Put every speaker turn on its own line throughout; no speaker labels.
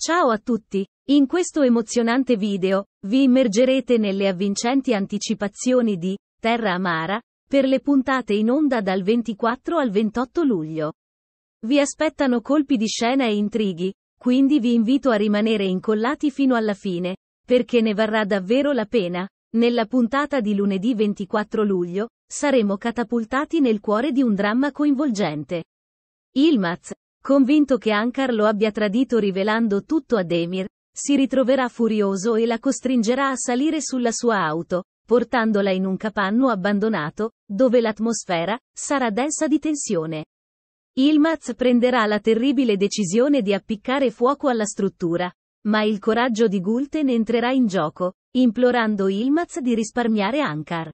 Ciao a tutti! In questo emozionante video, vi immergerete nelle avvincenti anticipazioni di Terra Amara per le puntate in onda dal 24 al 28 luglio. Vi aspettano colpi di scena e intrighi, quindi vi invito a rimanere incollati fino alla fine, perché ne varrà davvero la pena. Nella puntata di lunedì 24 luglio, saremo catapultati nel cuore di un dramma coinvolgente. Ilmaz, Convinto che Ankar lo abbia tradito rivelando tutto a Demir, si ritroverà furioso e la costringerà a salire sulla sua auto, portandola in un capanno abbandonato, dove l'atmosfera sarà densa di tensione. Ilmaz prenderà la terribile decisione di appiccare fuoco alla struttura, ma il coraggio di Gulten entrerà in gioco, implorando Ilmaz di risparmiare Ankar.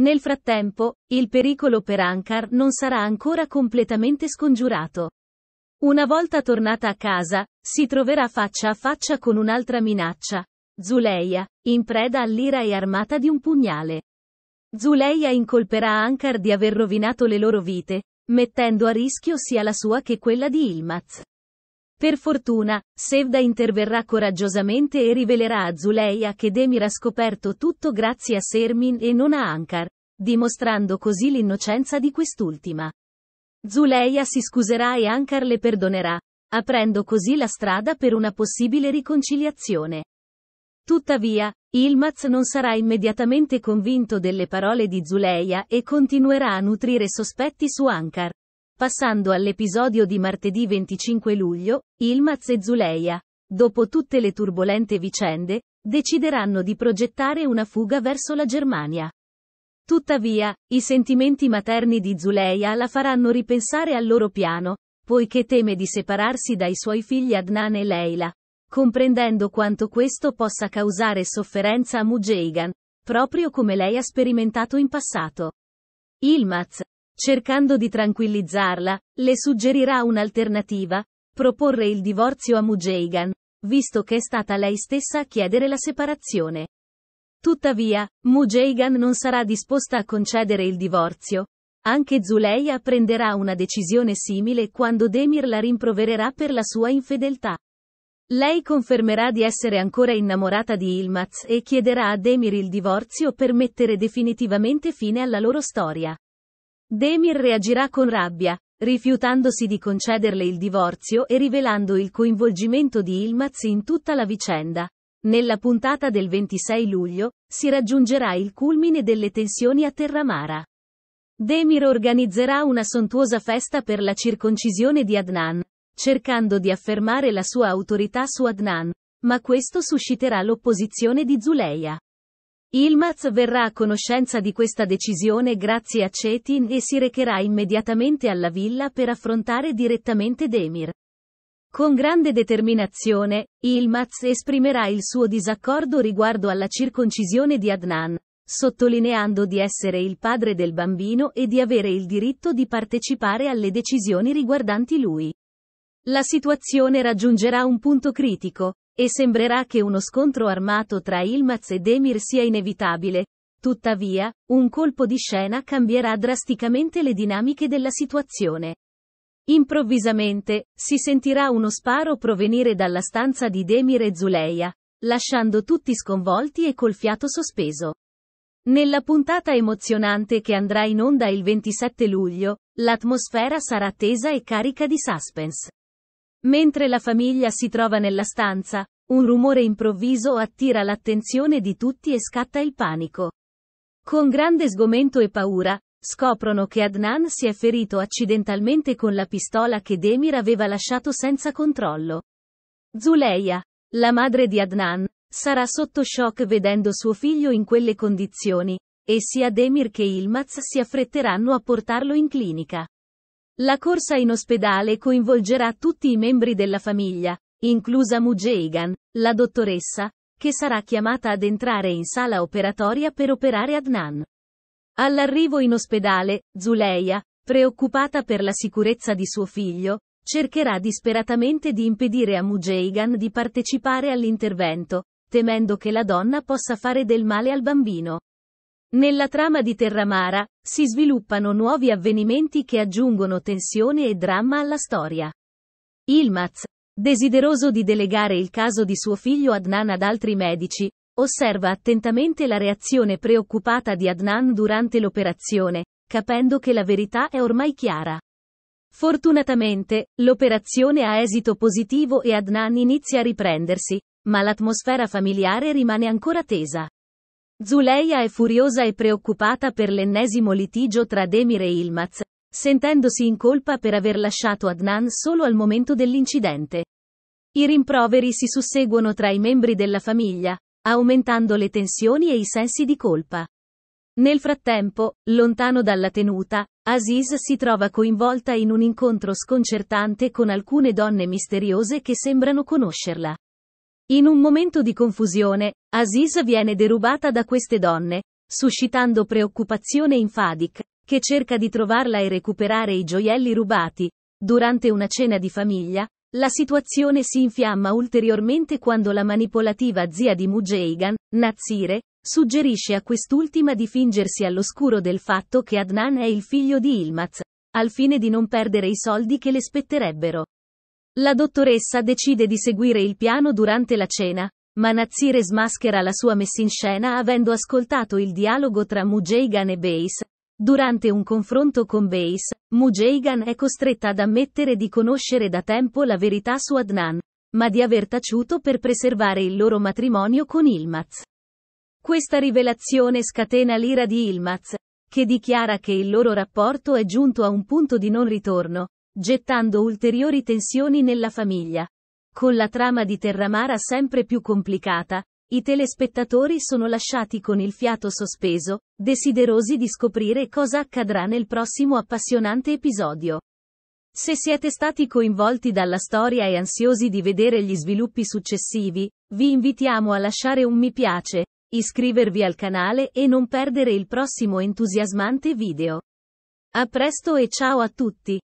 Nel frattempo, il pericolo per Ankar non sarà ancora completamente scongiurato. Una volta tornata a casa, si troverà faccia a faccia con un'altra minaccia. Zuleia, in preda all'ira e armata di un pugnale. Zuleia incolperà Ankar di aver rovinato le loro vite, mettendo a rischio sia la sua che quella di Ilmaz. Per fortuna, Sevda interverrà coraggiosamente e rivelerà a Zuleia che Demir ha scoperto tutto grazie a Sermin e non a Ankar, dimostrando così l'innocenza di quest'ultima. Zuleia si scuserà e Ankar le perdonerà, aprendo così la strada per una possibile riconciliazione. Tuttavia, Ilmaz non sarà immediatamente convinto delle parole di Zuleia e continuerà a nutrire sospetti su Ankar. Passando all'episodio di martedì 25 luglio, Ilmaz e Zuleia, dopo tutte le turbolente vicende, decideranno di progettare una fuga verso la Germania. Tuttavia, i sentimenti materni di Zuleia la faranno ripensare al loro piano, poiché teme di separarsi dai suoi figli Adnan e Leila, comprendendo quanto questo possa causare sofferenza a Mujeigan, proprio come lei ha sperimentato in passato. Ilmaz, cercando di tranquillizzarla, le suggerirà un'alternativa, proporre il divorzio a Mujeigan, visto che è stata lei stessa a chiedere la separazione. Tuttavia, Mujeigan non sarà disposta a concedere il divorzio. Anche Zuleia prenderà una decisione simile quando Demir la rimprovererà per la sua infedeltà. Lei confermerà di essere ancora innamorata di Ilmaz e chiederà a Demir il divorzio per mettere definitivamente fine alla loro storia. Demir reagirà con rabbia, rifiutandosi di concederle il divorzio e rivelando il coinvolgimento di Ilmaz in tutta la vicenda. Nella puntata del 26 luglio, si raggiungerà il culmine delle tensioni a Terramara. Demir organizzerà una sontuosa festa per la circoncisione di Adnan, cercando di affermare la sua autorità su Adnan, ma questo susciterà l'opposizione di Zuleia. Ilmaz verrà a conoscenza di questa decisione grazie a Cetin e si recherà immediatamente alla villa per affrontare direttamente Demir. Con grande determinazione, Ilmaz esprimerà il suo disaccordo riguardo alla circoncisione di Adnan, sottolineando di essere il padre del bambino e di avere il diritto di partecipare alle decisioni riguardanti lui. La situazione raggiungerà un punto critico, e sembrerà che uno scontro armato tra Ilmaz e Demir sia inevitabile. Tuttavia, un colpo di scena cambierà drasticamente le dinamiche della situazione. Improvvisamente, si sentirà uno sparo provenire dalla stanza di Demir e Zuleia, lasciando tutti sconvolti e col fiato sospeso. Nella puntata emozionante che andrà in onda il 27 luglio, l'atmosfera sarà tesa e carica di suspense. Mentre la famiglia si trova nella stanza, un rumore improvviso attira l'attenzione di tutti e scatta il panico. Con grande sgomento e paura, Scoprono che Adnan si è ferito accidentalmente con la pistola che Demir aveva lasciato senza controllo. Zuleia, la madre di Adnan, sarà sotto shock vedendo suo figlio in quelle condizioni, e sia Demir che Ilmaz si affretteranno a portarlo in clinica. La corsa in ospedale coinvolgerà tutti i membri della famiglia, inclusa Mujeigan, la dottoressa, che sarà chiamata ad entrare in sala operatoria per operare Adnan. All'arrivo in ospedale, Zuleia, preoccupata per la sicurezza di suo figlio, cercherà disperatamente di impedire a Mujeigan di partecipare all'intervento, temendo che la donna possa fare del male al bambino. Nella trama di Terramara, si sviluppano nuovi avvenimenti che aggiungono tensione e dramma alla storia. Ilmaz, desideroso di delegare il caso di suo figlio Adnan ad altri medici, Osserva attentamente la reazione preoccupata di Adnan durante l'operazione, capendo che la verità è ormai chiara. Fortunatamente, l'operazione ha esito positivo e Adnan inizia a riprendersi, ma l'atmosfera familiare rimane ancora tesa. Zuleia è furiosa e preoccupata per l'ennesimo litigio tra Demir e Ilmaz, sentendosi in colpa per aver lasciato Adnan solo al momento dell'incidente. I rimproveri si susseguono tra i membri della famiglia, aumentando le tensioni e i sensi di colpa. Nel frattempo, lontano dalla tenuta, Aziz si trova coinvolta in un incontro sconcertante con alcune donne misteriose che sembrano conoscerla. In un momento di confusione, Aziz viene derubata da queste donne, suscitando preoccupazione in Fadik, che cerca di trovarla e recuperare i gioielli rubati, durante una cena di famiglia, la situazione si infiamma ulteriormente quando la manipolativa zia di Mujeigan, Nazire, suggerisce a quest'ultima di fingersi all'oscuro del fatto che Adnan è il figlio di Ilmaz, al fine di non perdere i soldi che le spetterebbero. La dottoressa decide di seguire il piano durante la cena, ma Nazire smaschera la sua messa in scena avendo ascoltato il dialogo tra Mujeigan e Base, Durante un confronto con Base, Mujeigan è costretta ad ammettere di conoscere da tempo la verità su Adnan, ma di aver taciuto per preservare il loro matrimonio con Ilmaz. Questa rivelazione scatena l'ira di Ilmaz, che dichiara che il loro rapporto è giunto a un punto di non ritorno, gettando ulteriori tensioni nella famiglia. Con la trama di Terramara sempre più complicata, i telespettatori sono lasciati con il fiato sospeso, desiderosi di scoprire cosa accadrà nel prossimo appassionante episodio. Se siete stati coinvolti dalla storia e ansiosi di vedere gli sviluppi successivi, vi invitiamo a lasciare un mi piace, iscrivervi al canale e non perdere il prossimo entusiasmante video. A presto e ciao a tutti!